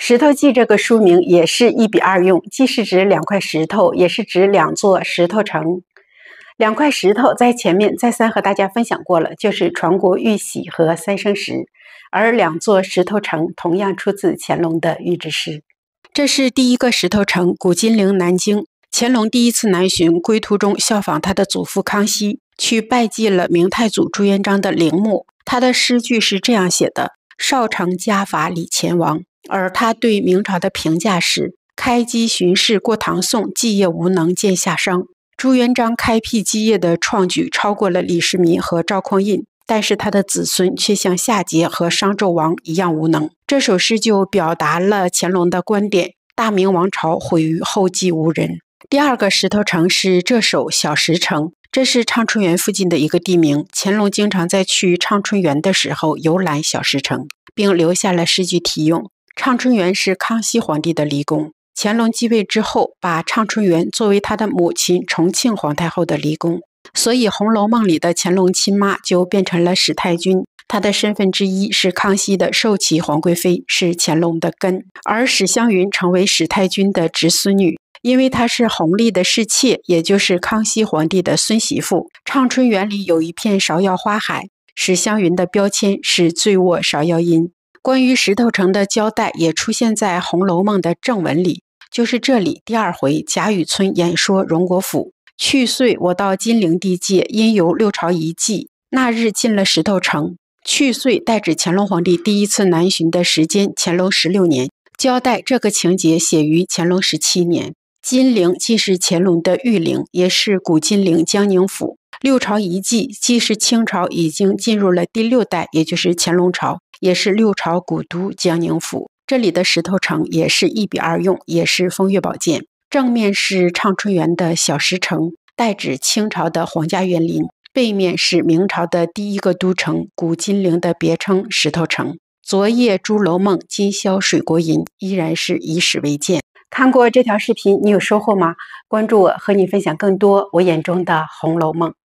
《石头记》这个书名也是一比二用，既是指两块石头，也是指两座石头城。两块石头在前面再三和大家分享过了，就是传国玉玺和三生石。而两座石头城同样出自乾隆的御制诗。这是第一个石头城——古金陵南京。乾隆第一次南巡归途中，效仿他的祖父康熙，去拜祭了明太祖朱元璋的陵墓。他的诗句是这样写的：“少城家法礼前王。”而他对明朝的评价是：“开基巡视过唐宋，基业无能见下商。”朱元璋开辟基业的创举超过了李世民和赵匡胤，但是他的子孙却像夏桀和商纣王一样无能。这首诗就表达了乾隆的观点：大明王朝毁于后继无人。第二个石头城是这首《小石城》，这是畅春园附近的一个地名。乾隆经常在去畅春园的时候游览小石城，并留下了诗句题咏。畅春园是康熙皇帝的离宫，乾隆继位之后，把畅春园作为他的母亲崇庆皇太后的离宫，所以《红楼梦》里的乾隆亲妈就变成了史太君。她的身份之一是康熙的寿岐皇贵妃，是乾隆的根。而史湘云成为史太君的侄孙女，因为她是弘历的侍妾，也就是康熙皇帝的孙媳妇。畅春园里有一片芍药花海，史湘云的标签是醉卧芍药阴。关于石头城的交代也出现在《红楼梦》的正文里，就是这里第二回贾雨村演说荣国府。去岁我到金陵地界，因游六朝遗迹。那日进了石头城。去岁代指乾隆皇帝第一次南巡的时间，乾隆十六年。交代这个情节写于乾隆十七年。金陵既是乾隆的御陵，也是古金陵江宁府。六朝遗迹既是清朝已经进入了第六代，也就是乾隆朝。也是六朝古都江宁府，这里的石头城也是一比二用，也是风月宝鉴。正面是畅春园的小石城，代指清朝的皇家园林；背面是明朝的第一个都城古金陵的别称石头城。昨夜朱楼梦，今宵水国吟，依然是以史为鉴。看过这条视频，你有收获吗？关注我，和你分享更多我眼中的《红楼梦》。